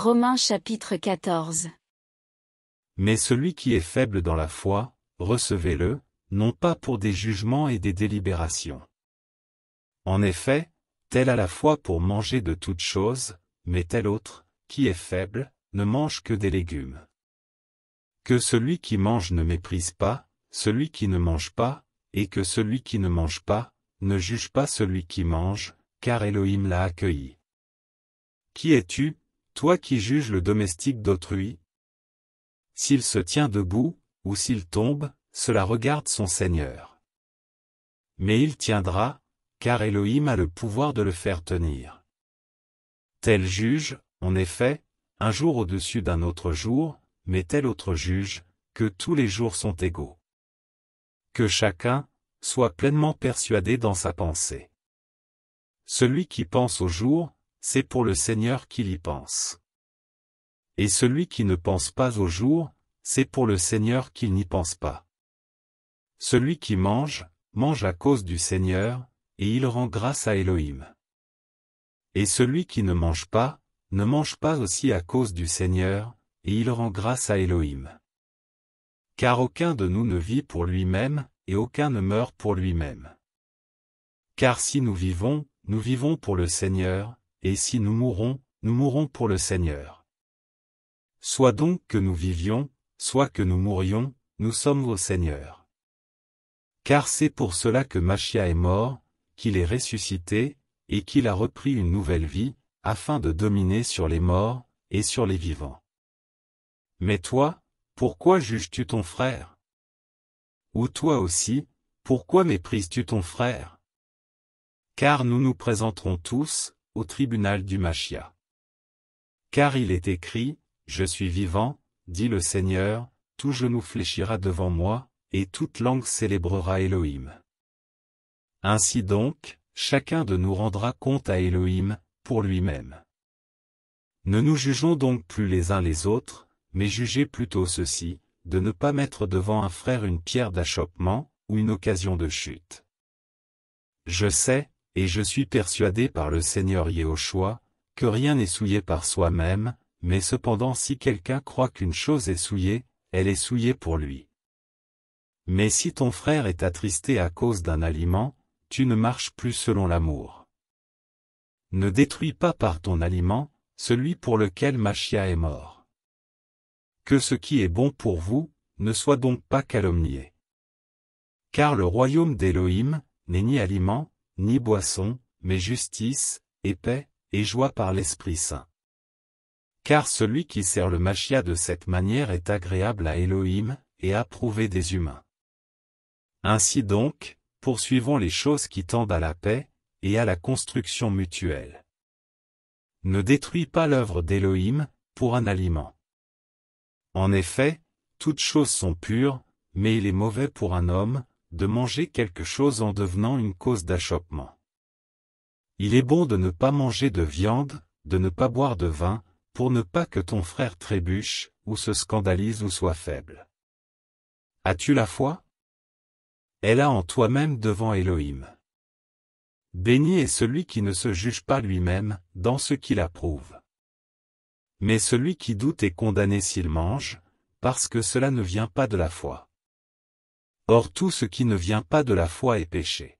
Romains chapitre 14. Mais celui qui est faible dans la foi, recevez-le, non pas pour des jugements et des délibérations. En effet, tel a la foi pour manger de toutes choses, mais tel autre, qui est faible, ne mange que des légumes. Que celui qui mange ne méprise pas, celui qui ne mange pas, et que celui qui ne mange pas, ne juge pas celui qui mange, car Elohim l'a accueilli. Qui es-tu, toi qui juges le domestique d'autrui, s'il se tient debout, ou s'il tombe, cela regarde son Seigneur. Mais il tiendra, car Elohim a le pouvoir de le faire tenir. Tel juge, en effet, un jour au-dessus d'un autre jour, mais tel autre juge, que tous les jours sont égaux. Que chacun, soit pleinement persuadé dans sa pensée. Celui qui pense au jour, c'est pour le Seigneur qu'il y pense. Et celui qui ne pense pas au jour, c'est pour le Seigneur qu'il n'y pense pas. Celui qui mange, mange à cause du Seigneur, et il rend grâce à Elohim. Et celui qui ne mange pas, ne mange pas aussi à cause du Seigneur, et il rend grâce à Elohim. Car aucun de nous ne vit pour lui-même, et aucun ne meurt pour lui-même. Car si nous vivons, nous vivons pour le Seigneur, et si nous mourons, nous mourons pour le Seigneur. Soit donc que nous vivions, soit que nous mourions, nous sommes au Seigneur. Car c'est pour cela que Machia est mort, qu'il est ressuscité, et qu'il a repris une nouvelle vie, afin de dominer sur les morts, et sur les vivants. Mais toi, pourquoi juges-tu ton frère Ou toi aussi, pourquoi méprises-tu ton frère Car nous nous présenterons tous, tribunal du Machia. Car il est écrit, Je suis vivant, dit le Seigneur, tout genou fléchira devant moi, et toute langue célébrera Elohim. Ainsi donc, chacun de nous rendra compte à Elohim, pour lui-même. Ne nous jugeons donc plus les uns les autres, mais jugez plutôt ceci, de ne pas mettre devant un frère une pierre d'achoppement, ou une occasion de chute. Je sais, et je suis persuadé par le Seigneur Yehoshua, que rien n'est souillé par soi-même, mais cependant si quelqu'un croit qu'une chose est souillée, elle est souillée pour lui. Mais si ton frère est attristé à cause d'un aliment, tu ne marches plus selon l'amour. Ne détruis pas par ton aliment, celui pour lequel Machia est mort. Que ce qui est bon pour vous, ne soit donc pas calomnié. Car le royaume d'Élohim, n'est ni aliment, ni boisson, mais justice, et paix, et joie par l'Esprit Saint. Car celui qui sert le machia de cette manière est agréable à Elohim, et approuvé des humains. Ainsi donc, poursuivons les choses qui tendent à la paix, et à la construction mutuelle. Ne détruis pas l'œuvre d'Elohim, pour un aliment. En effet, toutes choses sont pures, mais il est mauvais pour un homme, de manger quelque chose en devenant une cause d'achoppement. Il est bon de ne pas manger de viande, de ne pas boire de vin, pour ne pas que ton frère trébuche, ou se scandalise ou soit faible. As-tu la foi Elle a en toi-même devant Elohim. Béni est celui qui ne se juge pas lui-même, dans ce qu'il approuve. Mais celui qui doute est condamné s'il mange, parce que cela ne vient pas de la foi. Or tout ce qui ne vient pas de la foi est péché.